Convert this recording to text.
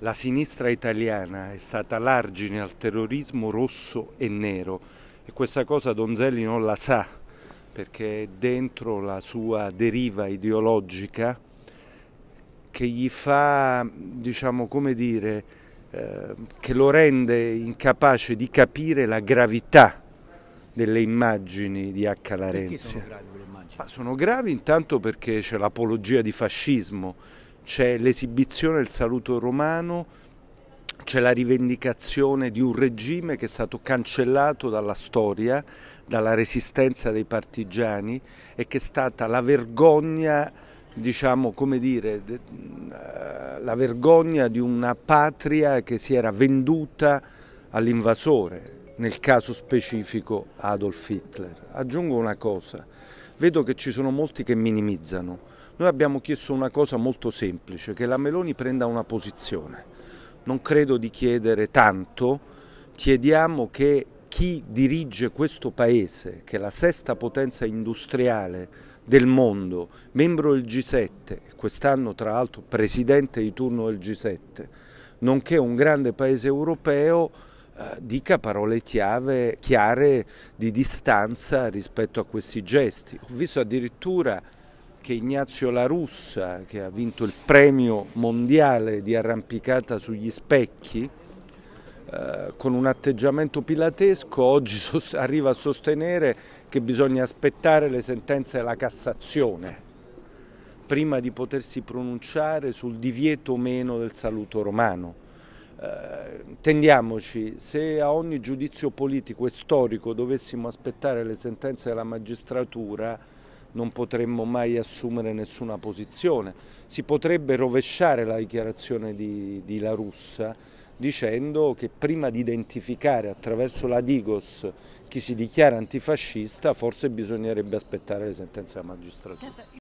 La sinistra italiana è stata l'argine al terrorismo rosso e nero e questa cosa Donzelli non la sa perché è dentro la sua deriva ideologica che gli fa, diciamo come dire, eh, che lo rende incapace di capire la gravità delle immagini di H. Larenzia. Perché sono gravi, sono gravi intanto perché c'è l'apologia di fascismo, c'è l'esibizione del saluto romano, c'è la rivendicazione di un regime che è stato cancellato dalla storia, dalla resistenza dei partigiani e che è stata la vergogna, diciamo, come dire, eh, la vergogna di una patria che si era venduta all'invasore nel caso specifico Adolf Hitler. Aggiungo una cosa, vedo che ci sono molti che minimizzano. Noi abbiamo chiesto una cosa molto semplice, che la Meloni prenda una posizione. Non credo di chiedere tanto, chiediamo che chi dirige questo paese, che è la sesta potenza industriale del mondo, membro del G7, quest'anno tra l'altro presidente di turno del G7, nonché un grande paese europeo, eh, dica parole chiave, chiare di distanza rispetto a questi gesti. Ho visto addirittura che Ignazio La Russa, che ha vinto il premio mondiale di arrampicata sugli specchi, eh, con un atteggiamento pilatesco, oggi sost- arriva a sostenere che bisogna aspettare le sentenze della Cassazione prima di potersi pronunciare sul divieto o meno del saluto romano. Eh, tendiamoci, se a ogni giudizio politico e storico dovessimo aspettare le sentenze della magistratura non potremmo mai assumere nessuna posizione. Si potrebbe rovesciare la dichiarazione di, di La Russa dicendo che prima di identificare attraverso la Digos chi si dichiara antifascista forse bisognerebbe aspettare le sentenze della magistratura.